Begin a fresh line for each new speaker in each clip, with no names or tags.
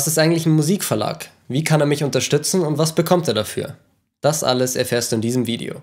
Was ist eigentlich ein Musikverlag? Wie kann er mich unterstützen und was bekommt er dafür? Das alles erfährst du in diesem Video.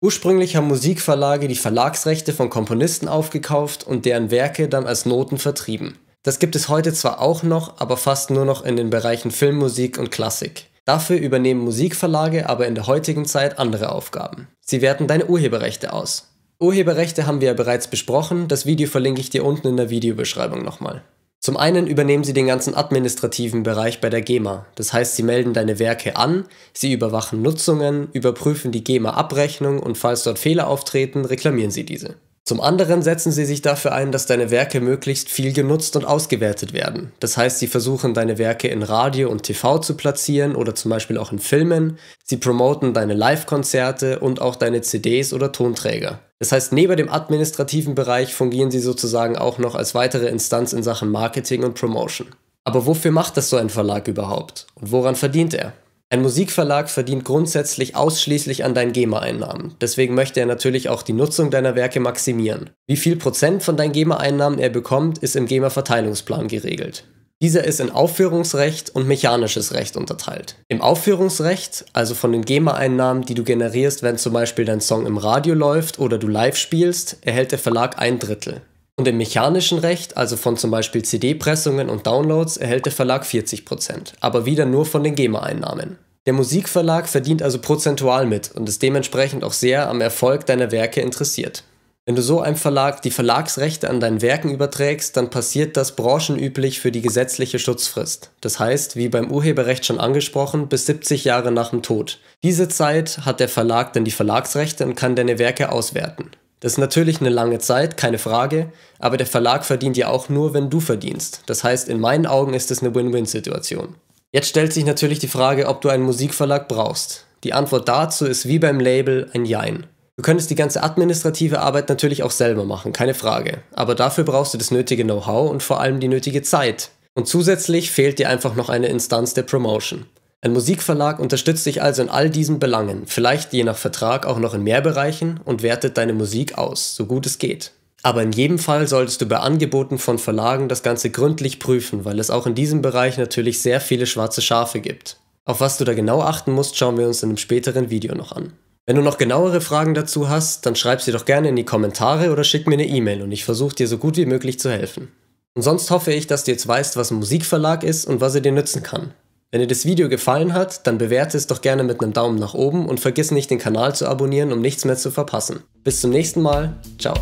Ursprünglich haben Musikverlage die Verlagsrechte von Komponisten aufgekauft und deren Werke dann als Noten vertrieben. Das gibt es heute zwar auch noch, aber fast nur noch in den Bereichen Filmmusik und Klassik. Dafür übernehmen Musikverlage aber in der heutigen Zeit andere Aufgaben. Sie werten deine Urheberrechte aus. Urheberrechte haben wir ja bereits besprochen, das Video verlinke ich dir unten in der Videobeschreibung nochmal. Zum einen übernehmen sie den ganzen administrativen Bereich bei der GEMA. Das heißt, sie melden deine Werke an, sie überwachen Nutzungen, überprüfen die GEMA-Abrechnung und falls dort Fehler auftreten, reklamieren sie diese. Zum anderen setzen sie sich dafür ein, dass deine Werke möglichst viel genutzt und ausgewertet werden. Das heißt, sie versuchen deine Werke in Radio und TV zu platzieren oder zum Beispiel auch in Filmen. Sie promoten deine Live-Konzerte und auch deine CDs oder Tonträger. Das heißt, neben dem administrativen Bereich fungieren sie sozusagen auch noch als weitere Instanz in Sachen Marketing und Promotion. Aber wofür macht das so ein Verlag überhaupt? Und woran verdient er? Ein Musikverlag verdient grundsätzlich ausschließlich an deinen GEMA-Einnahmen. Deswegen möchte er natürlich auch die Nutzung deiner Werke maximieren. Wie viel Prozent von deinen GEMA-Einnahmen er bekommt, ist im GEMA-Verteilungsplan geregelt. Dieser ist in Aufführungsrecht und mechanisches Recht unterteilt. Im Aufführungsrecht, also von den GEMA-Einnahmen, die du generierst, wenn zum Beispiel dein Song im Radio läuft oder du live spielst, erhält der Verlag ein Drittel. Und im mechanischen Recht, also von zum Beispiel CD-Pressungen und Downloads, erhält der Verlag 40%, aber wieder nur von den GEMA-Einnahmen. Der Musikverlag verdient also prozentual mit und ist dementsprechend auch sehr am Erfolg deiner Werke interessiert. Wenn du so einem Verlag die Verlagsrechte an deinen Werken überträgst, dann passiert das branchenüblich für die gesetzliche Schutzfrist. Das heißt, wie beim Urheberrecht schon angesprochen, bis 70 Jahre nach dem Tod. Diese Zeit hat der Verlag dann die Verlagsrechte und kann deine Werke auswerten. Das ist natürlich eine lange Zeit, keine Frage, aber der Verlag verdient ja auch nur, wenn du verdienst. Das heißt, in meinen Augen ist es eine Win-Win-Situation. Jetzt stellt sich natürlich die Frage, ob du einen Musikverlag brauchst. Die Antwort dazu ist wie beim Label ein Jein. Du könntest die ganze administrative Arbeit natürlich auch selber machen, keine Frage. Aber dafür brauchst du das nötige Know-how und vor allem die nötige Zeit. Und zusätzlich fehlt dir einfach noch eine Instanz der Promotion. Ein Musikverlag unterstützt dich also in all diesen Belangen, vielleicht je nach Vertrag auch noch in mehr Bereichen und wertet deine Musik aus, so gut es geht. Aber in jedem Fall solltest du bei Angeboten von Verlagen das Ganze gründlich prüfen, weil es auch in diesem Bereich natürlich sehr viele schwarze Schafe gibt. Auf was du da genau achten musst, schauen wir uns in einem späteren Video noch an. Wenn du noch genauere Fragen dazu hast, dann schreib sie doch gerne in die Kommentare oder schick mir eine E-Mail und ich versuche dir so gut wie möglich zu helfen. Und sonst hoffe ich, dass du jetzt weißt, was ein Musikverlag ist und was er dir nützen kann. Wenn dir das Video gefallen hat, dann bewerte es doch gerne mit einem Daumen nach oben und vergiss nicht, den Kanal zu abonnieren, um nichts mehr zu verpassen. Bis zum nächsten Mal, ciao.